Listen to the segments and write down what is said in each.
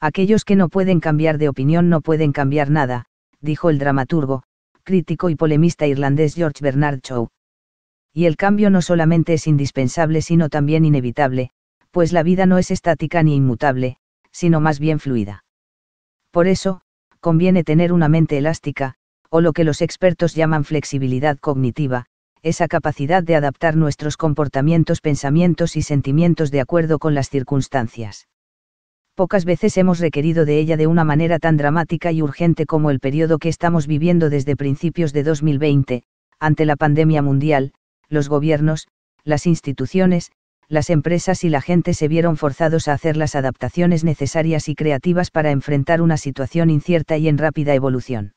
Aquellos que no pueden cambiar de opinión no pueden cambiar nada, dijo el dramaturgo, crítico y polemista irlandés George Bernard Shaw. Y el cambio no solamente es indispensable sino también inevitable, pues la vida no es estática ni inmutable, sino más bien fluida. Por eso, conviene tener una mente elástica, o lo que los expertos llaman flexibilidad cognitiva, esa capacidad de adaptar nuestros comportamientos, pensamientos y sentimientos de acuerdo con las circunstancias pocas veces hemos requerido de ella de una manera tan dramática y urgente como el periodo que estamos viviendo desde principios de 2020, ante la pandemia mundial, los gobiernos, las instituciones, las empresas y la gente se vieron forzados a hacer las adaptaciones necesarias y creativas para enfrentar una situación incierta y en rápida evolución.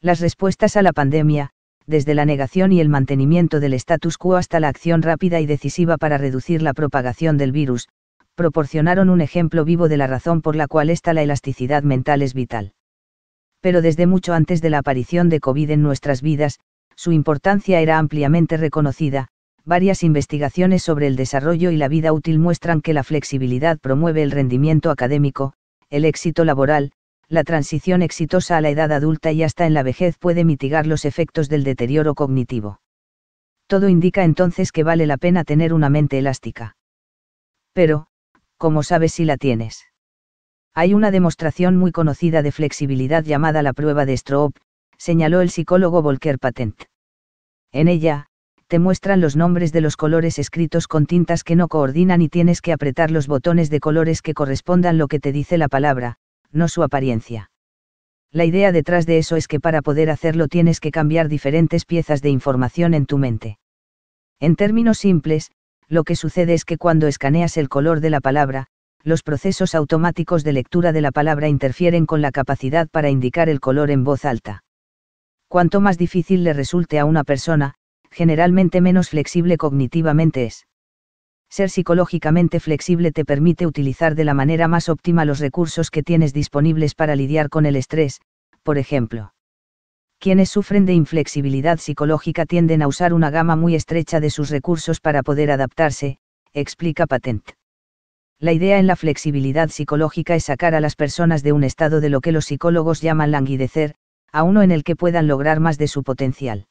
Las respuestas a la pandemia, desde la negación y el mantenimiento del status quo hasta la acción rápida y decisiva para reducir la propagación del virus, proporcionaron un ejemplo vivo de la razón por la cual esta la elasticidad mental es vital. Pero desde mucho antes de la aparición de COVID en nuestras vidas, su importancia era ampliamente reconocida, varias investigaciones sobre el desarrollo y la vida útil muestran que la flexibilidad promueve el rendimiento académico, el éxito laboral, la transición exitosa a la edad adulta y hasta en la vejez puede mitigar los efectos del deterioro cognitivo. Todo indica entonces que vale la pena tener una mente elástica. Pero, ¿cómo sabes si la tienes? Hay una demostración muy conocida de flexibilidad llamada la prueba de Stroop, señaló el psicólogo Volker Patent. En ella, te muestran los nombres de los colores escritos con tintas que no coordinan y tienes que apretar los botones de colores que correspondan lo que te dice la palabra, no su apariencia. La idea detrás de eso es que para poder hacerlo tienes que cambiar diferentes piezas de información en tu mente. En términos simples, lo que sucede es que cuando escaneas el color de la palabra, los procesos automáticos de lectura de la palabra interfieren con la capacidad para indicar el color en voz alta. Cuanto más difícil le resulte a una persona, generalmente menos flexible cognitivamente es. Ser psicológicamente flexible te permite utilizar de la manera más óptima los recursos que tienes disponibles para lidiar con el estrés, por ejemplo quienes sufren de inflexibilidad psicológica tienden a usar una gama muy estrecha de sus recursos para poder adaptarse, explica Patent. La idea en la flexibilidad psicológica es sacar a las personas de un estado de lo que los psicólogos llaman languidecer, a uno en el que puedan lograr más de su potencial.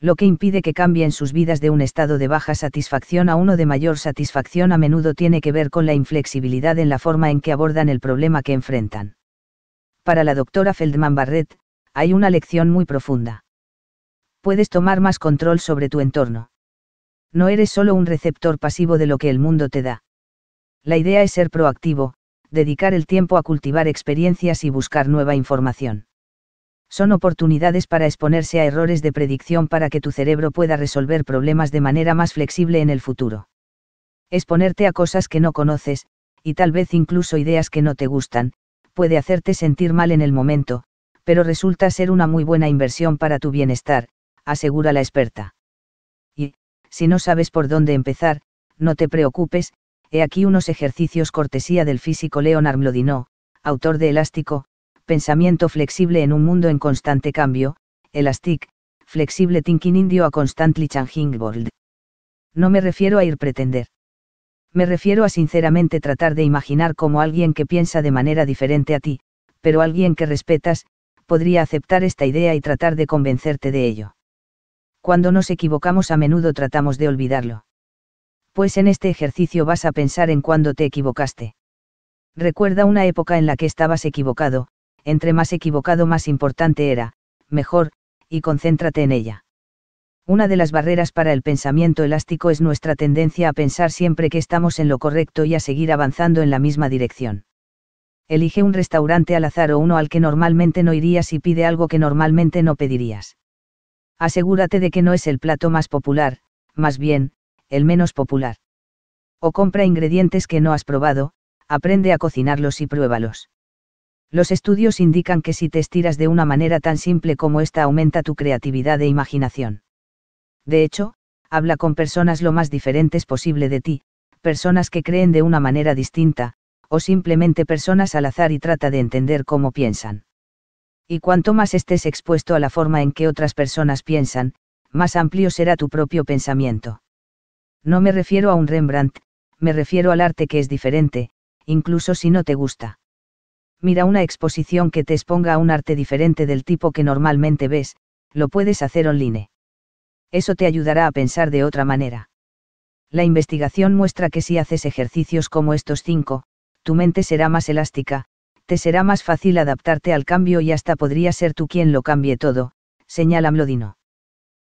Lo que impide que cambien sus vidas de un estado de baja satisfacción a uno de mayor satisfacción a menudo tiene que ver con la inflexibilidad en la forma en que abordan el problema que enfrentan. Para la doctora Feldman Barrett, hay una lección muy profunda. Puedes tomar más control sobre tu entorno. No eres solo un receptor pasivo de lo que el mundo te da. La idea es ser proactivo, dedicar el tiempo a cultivar experiencias y buscar nueva información. Son oportunidades para exponerse a errores de predicción para que tu cerebro pueda resolver problemas de manera más flexible en el futuro. Exponerte a cosas que no conoces, y tal vez incluso ideas que no te gustan, puede hacerte sentir mal en el momento, pero resulta ser una muy buena inversión para tu bienestar, asegura la experta. Y, si no sabes por dónde empezar, no te preocupes, he aquí unos ejercicios cortesía del físico Leon Armlodinó, autor de Elástico, Pensamiento flexible en un mundo en constante cambio, Elastic, Flexible Thinking Indio a Constantly Changing World. No me refiero a ir pretender. Me refiero a sinceramente tratar de imaginar como alguien que piensa de manera diferente a ti, pero alguien que respetas, podría aceptar esta idea y tratar de convencerte de ello. Cuando nos equivocamos a menudo tratamos de olvidarlo. Pues en este ejercicio vas a pensar en cuándo te equivocaste. Recuerda una época en la que estabas equivocado, entre más equivocado más importante era, mejor, y concéntrate en ella. Una de las barreras para el pensamiento elástico es nuestra tendencia a pensar siempre que estamos en lo correcto y a seguir avanzando en la misma dirección. Elige un restaurante al azar o uno al que normalmente no irías y pide algo que normalmente no pedirías. Asegúrate de que no es el plato más popular, más bien, el menos popular. O compra ingredientes que no has probado, aprende a cocinarlos y pruébalos. Los estudios indican que si te estiras de una manera tan simple como esta aumenta tu creatividad e imaginación. De hecho, habla con personas lo más diferentes posible de ti, personas que creen de una manera distinta, o simplemente personas al azar y trata de entender cómo piensan. Y cuanto más estés expuesto a la forma en que otras personas piensan, más amplio será tu propio pensamiento. No me refiero a un Rembrandt, me refiero al arte que es diferente, incluso si no te gusta. Mira una exposición que te exponga a un arte diferente del tipo que normalmente ves, lo puedes hacer online. Eso te ayudará a pensar de otra manera. La investigación muestra que si haces ejercicios como estos cinco, tu mente será más elástica, te será más fácil adaptarte al cambio y hasta podría ser tú quien lo cambie todo, señala Mlodino.